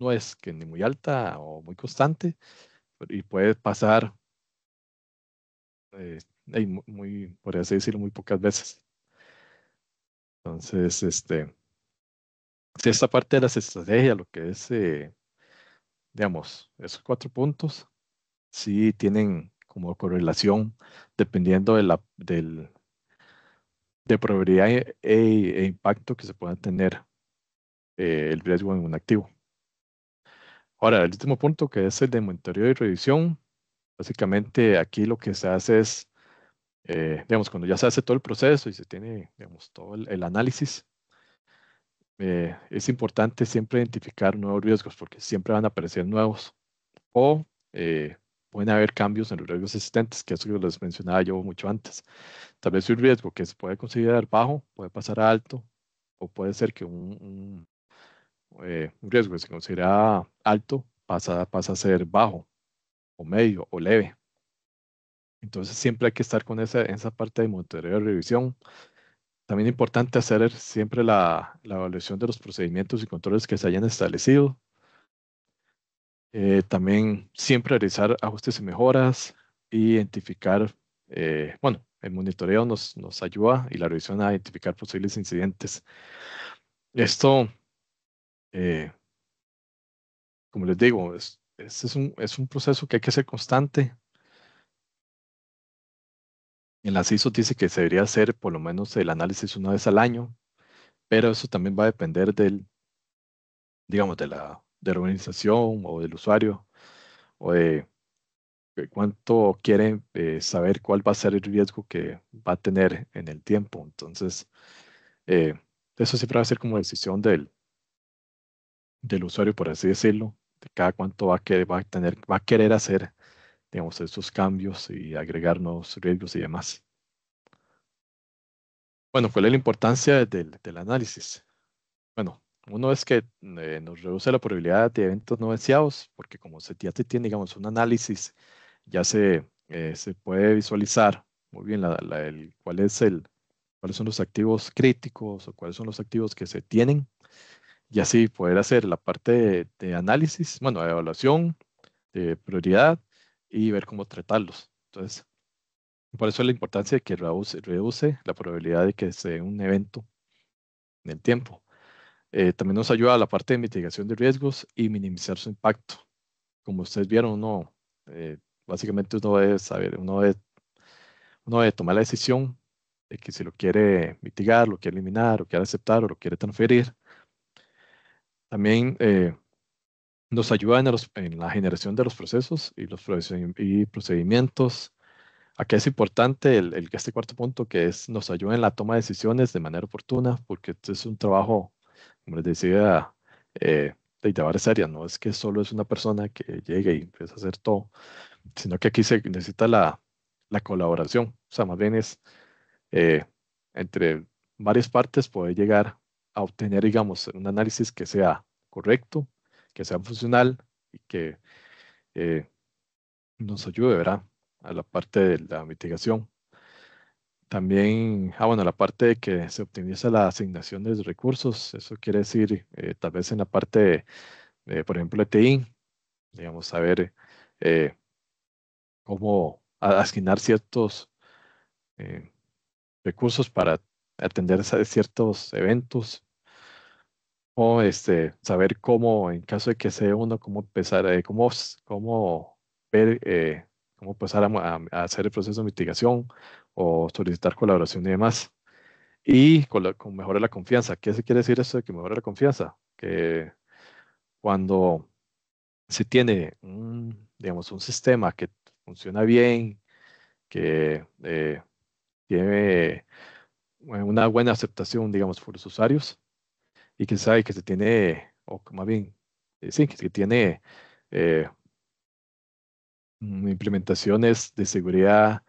no es que ni muy alta o muy constante, y puede pasar, eh, muy, muy, por así decirlo, muy pocas veces. Entonces, este, si esta parte de las estrategias, lo que es, eh, digamos, esos cuatro puntos, sí tienen como correlación dependiendo de la, del, de probabilidad e, e, e impacto que se pueda tener eh, el riesgo en un activo. Ahora, el último punto que es el de monitoreo y revisión, básicamente aquí lo que se hace es, eh, digamos, cuando ya se hace todo el proceso y se tiene, digamos, todo el análisis, eh, es importante siempre identificar nuevos riesgos porque siempre van a aparecer nuevos o eh, pueden haber cambios en los riesgos existentes, que lo que les mencionaba yo mucho antes. Tal vez un riesgo que se puede considerar bajo puede pasar a alto o puede ser que un, eh, un, riesgo que se considera alto pasa, pasa a ser bajo o medio o leve. Entonces siempre hay que estar con esa, esa parte de monitoreo y revisión. También importante hacer siempre la, evaluación de los procedimientos y controles que se hayan establecido. Eh, también siempre realizar ajustes y mejoras, identificar, eh, bueno, el monitoreo nos, nos ayuda y la revisión a identificar posibles incidentes. Esto, eh, como les digo, es, un, es un proceso que hay que hacer constante en las ISO dice que se debería hacer por lo menos el análisis una vez al año, pero eso también va a depender del, digamos, de la, de organización o del usuario o de cuánto quiere eh, saber cuál va a ser el riesgo que va a tener en el tiempo. Entonces, eh, eso siempre va a ser como decisión del, del usuario, por así decirlo, de cada cuánto va a, va a tener, va a querer hacer digamos, estos cambios y agregar nuevos riesgos y demás. Bueno, ¿cuál es la importancia del, análisis? Bueno, uno es que eh, nos reduce la probabilidad de eventos no deseados, porque como se, ya tiene, digamos, un análisis, ya se, eh, puede visualizar muy bien el, cuál es el, cuáles son los activos críticos o cuáles son los activos que se tienen, y así poder hacer la parte de, análisis, bueno, de evaluación, de prioridad y ver cómo tratarlos. Entonces, por eso la importancia de que reduce, la probabilidad de que sea un evento en el tiempo. Eh, también nos ayuda a la parte de mitigación de riesgos y minimizar su impacto. Como ustedes vieron, uno, eh, básicamente uno debe saber, uno debe, uno debe tomar la decisión de que si lo quiere mitigar, lo quiere eliminar, lo quiere aceptar o lo quiere transferir. También eh, nos ayuda en, la generación de los procesos y los procedimientos. Aquí es importante el, el, este cuarto punto que es nos ayuda en la toma de decisiones de manera oportuna, porque esto es un trabajo, como les decía, eh, de varias áreas, no es que solo es una persona que llegue y empieza a hacer todo, sino que aquí se necesita la, colaboración, o sea, más bien es eh, entre varias partes poder llegar a obtener, digamos, un análisis que sea correcto, que sea funcional y que eh, nos ayude, ¿verdad? A la parte de la mitigación. También, ah, bueno, la parte de que se optimiza la asignación de recursos, eso quiere decir, eh, tal vez en la parte, eh, por ejemplo, de digamos, saber cómo asignar ciertos recursos para atender ciertos eventos o este, saber cómo, en caso de que sea uno, cómo empezar, eh, cómo, cómo ver, eh, cómo empezar a, hacer el proceso de mitigación o solicitar colaboración y demás. Y con, la, mejora la confianza. ¿Qué se quiere decir eso de que mejora la confianza? Que cuando se tiene un, digamos, un sistema que funciona bien, que eh, tiene eh, una buena aceptación, digamos, por los usuarios, y que sabe que se tiene, o más bien, eh, sí, que tiene eh, mm, implementaciones de seguridad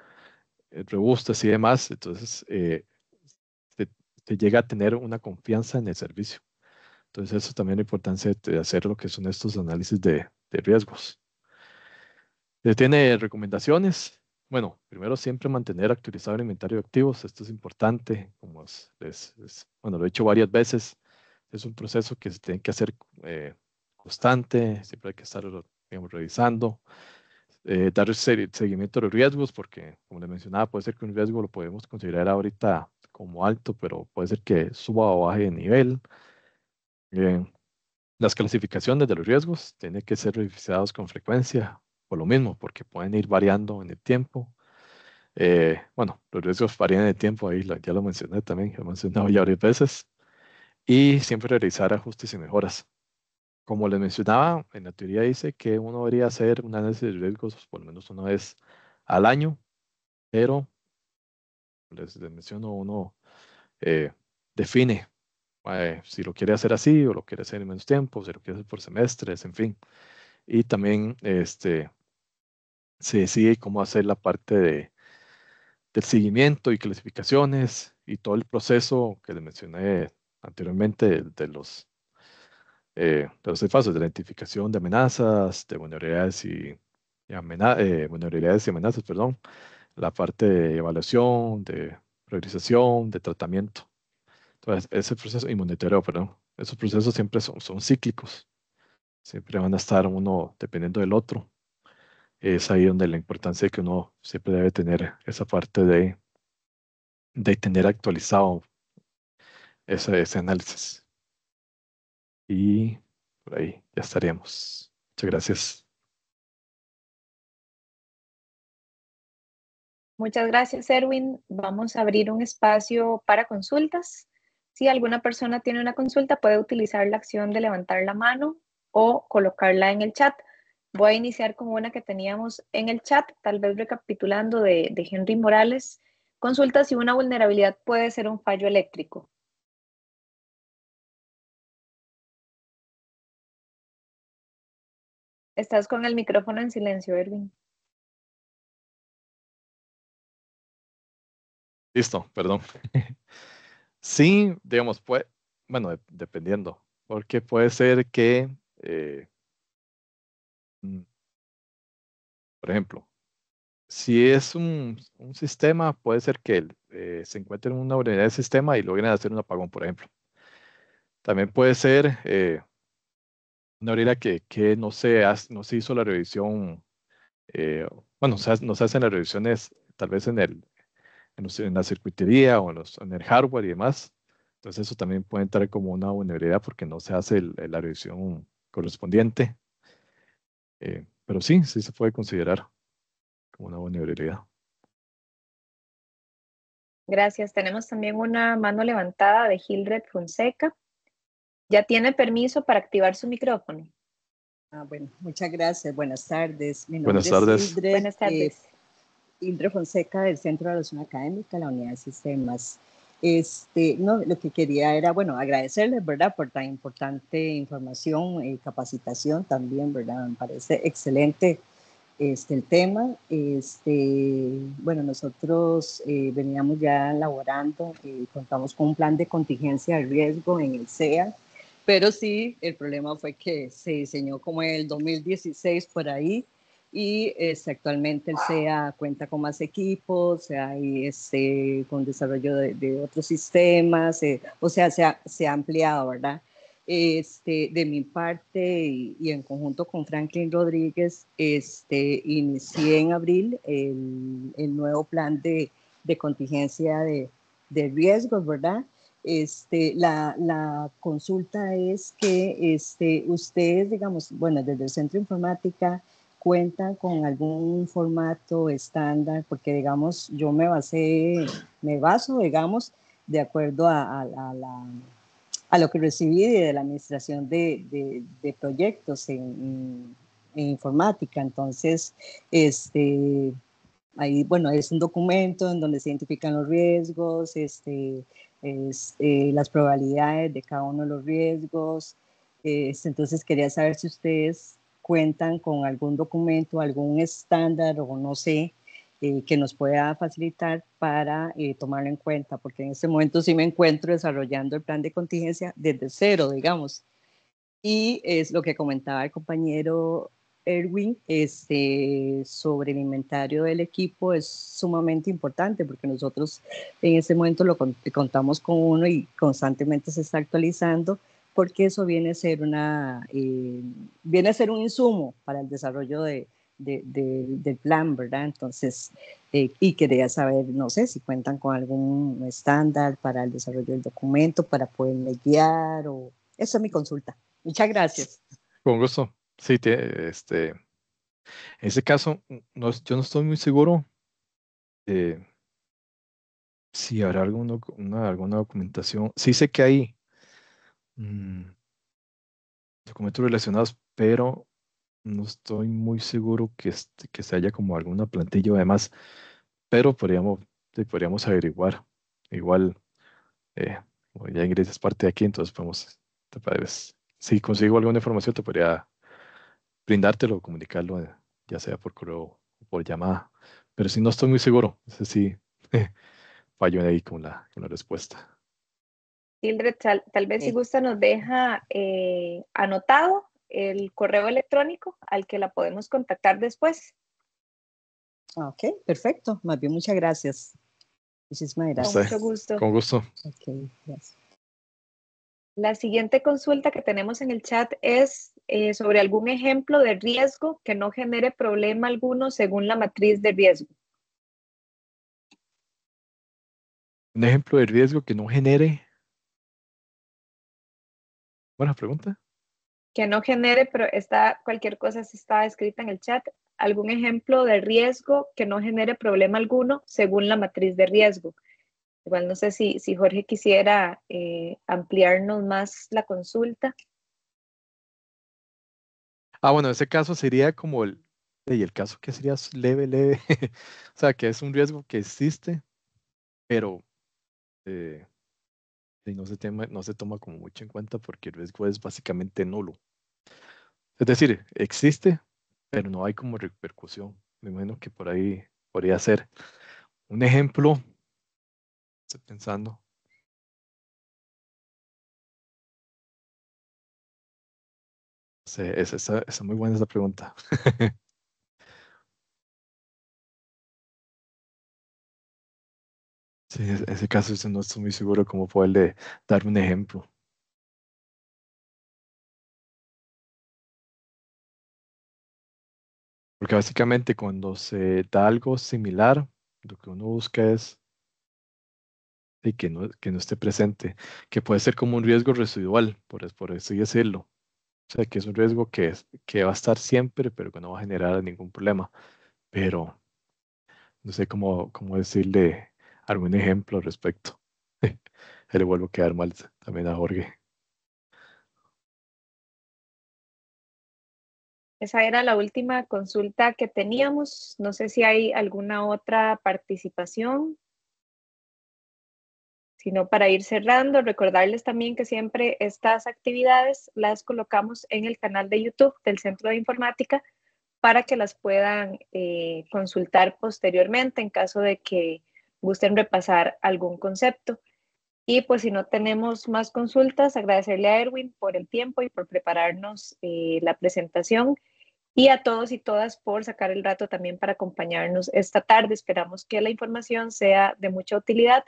eh, robustas y demás, entonces te se, llega a tener una confianza en el servicio. Entonces eso también es la importancia de hacer lo que son estos análisis de, riesgos. Se tiene recomendaciones. Bueno, primero siempre mantener actualizado el inventario de activos. Esto es importante, como bueno, lo he hecho varias veces es un proceso que se tiene que hacer eh, constante, siempre hay que estar digamos, revisando, eh, dar seguimiento a los riesgos, porque como le mencionaba, puede ser que un riesgo lo podemos considerar ahorita como alto, pero puede ser que suba o baje de nivel. las clasificaciones de los riesgos tienen que ser revisadas con frecuencia, por lo mismo, porque pueden ir variando en el tiempo. Eh, bueno, los riesgos varían en el tiempo, ahí ya lo mencioné también, lo he mencionado ya varias veces y siempre realizar ajustes y mejoras. Como les mencionaba, en la teoría dice que uno debería hacer un análisis de riesgos pues, por lo menos una vez al año, pero les, menciono, uno eh, define eh, si lo quiere hacer así o lo quiere hacer en menos tiempo, si lo quiere hacer por semestres, en fin. Y también este, se decide cómo hacer la parte de, del seguimiento y clasificaciones y todo el proceso que les mencioné anteriormente de, los, eh, de los fases de la identificación de amenazas, de vulnerabilidades y, y eh, vulnerabilidades y amenazas, perdón, la parte de evaluación, de priorización, de tratamiento. Entonces, ese proceso inmunitario, perdón, esos procesos siempre son, son cíclicos, siempre van a estar uno dependiendo del otro. Es ahí donde la importancia es que uno siempre debe tener esa parte de, de tener actualizado ese, ese análisis. Y por ahí ya estaríamos. Muchas gracias. Muchas gracias, Erwin. Vamos a abrir un espacio para consultas. Si alguna persona tiene una consulta, puede utilizar la acción de levantar la mano o colocarla en el chat. Voy a iniciar con una que teníamos en el chat, tal vez recapitulando de, de Henry Morales. Consulta si una vulnerabilidad puede ser un fallo eléctrico. Estás con el micrófono en silencio, Erwin. Listo, perdón. sí, digamos, pues, bueno, dependiendo, porque puede ser que, eh, mm, por ejemplo, si es un, sistema, puede ser que eh, se encuentre en una unidad de sistema y logren hacer un apagón, por ejemplo. También puede ser eh, una orilla que, no, se no se hizo la revisión, eh, bueno, no se hacen las revisiones tal vez en, el, en, la circuitería o en, el hardware y demás. Entonces eso también puede entrar como una vulnerabilidad porque no se hace la revisión correspondiente. Eh, pero sí, sí se puede considerar como una vulnerabilidad. Gracias. Tenemos también una mano levantada de Hildred Fonseca. Ya tiene permiso para activar su micrófono. Ah, bueno, muchas gracias. Buenas tardes. Mi Buenas tardes. Es tardes. Fonseca del Centro de Educación Académica, la Unidad de Sistemas. Este, no, lo que quería era, bueno, agradecerles, ¿verdad?, por tan importante información y capacitación también, ¿verdad? Me parece excelente este, el tema. Este, bueno, nosotros eh, veníamos ya laborando, y eh, contamos con un plan de contingencia de riesgo en el CEA, pero sí, el problema fue que se diseñó como en el 2016 por ahí y este, actualmente el SEA cuenta con más equipos, hay este, con desarrollo de, otros sistemas, eh, o sea, se ha, se ha, ampliado, ¿verdad? Este, de mi parte y, en conjunto con Franklin Rodríguez, este, inicié en abril el, el nuevo plan de, de contingencia de, de riesgos, ¿verdad? Este, la, consulta es que este, ustedes, digamos, bueno, desde el centro de informática cuentan con algún formato estándar, porque digamos, yo me basé, me baso, digamos, de acuerdo a, lo que recibí de la administración de, proyectos en, informática. Entonces, este, ahí, bueno, es un documento en donde se identifican los riesgos, este, es, eh, las probabilidades de cada uno de los riesgos. entonces quería saber si ustedes cuentan con algún documento, algún estándar o no sé, eh, que nos pueda facilitar para eh, tomarlo en cuenta, porque en este momento sí me encuentro desarrollando el plan de contingencia desde cero, digamos. Y es lo que comentaba el compañero Erwin este, sobre el inventario del equipo es sumamente importante porque nosotros en ese momento lo contamos con uno y constantemente se está actualizando porque eso viene a ser, una, eh, viene a ser un insumo para el desarrollo de, del plan, ¿verdad? Entonces, eh, y quería saber, no sé, si cuentan con algún estándar para el desarrollo del documento, para poderme guiar o... Esa es mi consulta. Muchas gracias. Con gusto. Sí, este, en ese caso, mm, no, yo no estoy muy seguro de si habrá alguno, una, alguna documentación. Sí sé que hay mm, documentos relacionados, pero no estoy muy seguro que, este, que se haya como alguna plantilla o demás, pero podríamos, podríamos averiguar. Igual, eh, como ya ingresas parte de aquí, entonces podemos, si consigo alguna información te podría brindártelo comunicarlo, eh, ya sea por correo o por llamada. Pero si no estoy muy seguro, ese sí fallo ahí con la, la respuesta. Tildred, tal, vez si gusta nos deja eh, anotado el correo electrónico al que la podemos contactar después. Ah, ok, perfecto. Más bien, muchas gracias. Muchísimas gracias. Con mucho gusto. Con gusto. gracias. La siguiente consulta que tenemos en el chat es eh, sobre algún ejemplo de riesgo que no genere problema alguno según la matriz de riesgo. Un ejemplo de riesgo que no genere. Buena pregunta. Que no genere, pero está, cualquier cosa está escrita en el chat. Algún ejemplo de riesgo que no genere problema alguno según la matriz de riesgo. Igual no sé si, si Jorge quisiera eh, ampliarnos más la consulta. Ah, bueno, ese caso sería como el, y el caso que sería leve, leve, o sea, que es un riesgo que existe, pero eh, no, se no se toma como mucho en cuenta porque el riesgo es básicamente nulo. Es decir, existe, pero no hay como repercusión. Me imagino que por ahí podría ser. Un ejemplo, estoy pensando, Sí, es, está, muy buena esa pregunta. sí, en ese caso no estoy muy seguro cómo poderle dar un ejemplo. Porque básicamente cuando se da algo similar, lo que uno busca es que no, que no esté presente, que puede ser como un riesgo residual, por, por así decirlo. O sea, que es un riesgo que, que va a estar siempre, pero que no va a generar ningún problema. Pero no sé cómo, cómo decirle algún ejemplo al respecto. Le vuelvo a quedar mal también a Jorge. Esa era la última consulta que teníamos. No sé si hay alguna otra participación sino para ir cerrando, recordarles también que siempre estas actividades las colocamos en el canal de YouTube del Centro de Informática para que las puedan eh, consultar posteriormente en caso de que gusten repasar algún concepto. Y pues si no tenemos más consultas, agradecerle a Erwin por el tiempo y por prepararnos eh, la presentación y a todos y todas por sacar el rato también para acompañarnos esta tarde. Esperamos que la información sea de mucha utilidad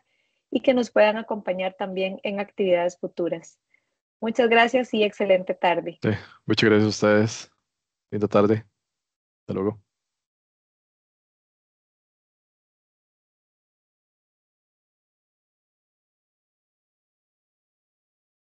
y que nos puedan acompañar también en actividades futuras. Muchas gracias y excelente tarde. muchas gracias a ustedes. Linda tarde. Hasta luego.